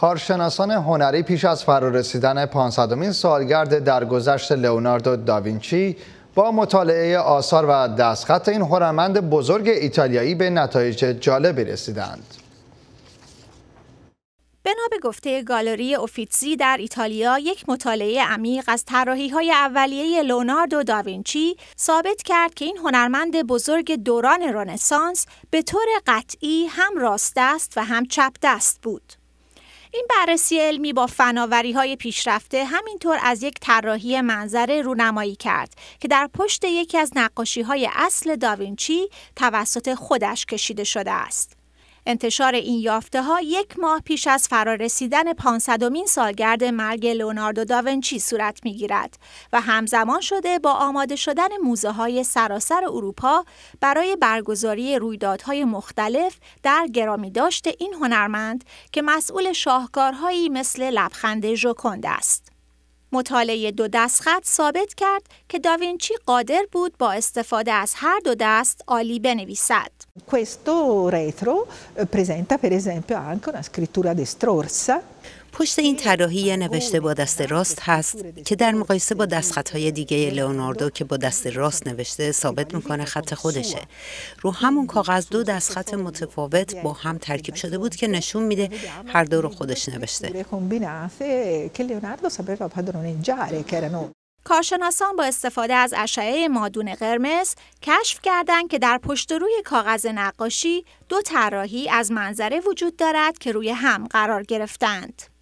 کارشناسان هنری پیش از فرارسیدن 500مین سالگرد درگذشت لئوناردو داوینچی با مطالعه آثار و دستخط این هنرمند بزرگ ایتالیایی به نتایج جالبی رسیدند. بنا به گفته گالری اوفیتزی در ایتالیا یک مطالعه عمیق از طراحی های اولیه لوناردو داوینچی ثابت کرد که این هنرمند بزرگ دوران رنسانس به طور قطعی هم راست دست و هم چپ دست بود. این بررسی علمی با فناوری های پیشرفته همینطور از یک طراحی منظره رونمایی کرد که در پشت یکی از نقاشی های اصل داوینچی توسط خودش کشیده شده است. انتشار این یافته ها یک ماه پیش از فرارسیدن 500 سالگرد مرگ لوناردو داونچی صورت می گیرد و همزمان شده با آماده شدن موزه های سراسر اروپا برای برگزاری رویدادهای مختلف در گرامی داشته این هنرمند که مسئول شاهکارهایی مثل لبخند ژوکند است. مطالعه دو دست خط ثابت کرد که داوینچی قادر بود با استفاده از هر دو دست عالی بنویسد. Questo retro presenta per esempio anche una scrittura destrorsa پشت این طراحی نوشته با دست راست هست که در مقایسه با های دیگه لئوناردو که با دست راست نوشته ثابت میکنه خط خودشه رو همون کاغذ دو دستخط متفاوت با هم ترکیب شده بود که نشون میده هر دو رو خودش نوشته کارشناسان با استفاده از اشعه مادون قرمز کشف کردند که در پشت روی کاغذ نقاشی دو طراحی از منظره وجود دارد که روی هم قرار گرفتند.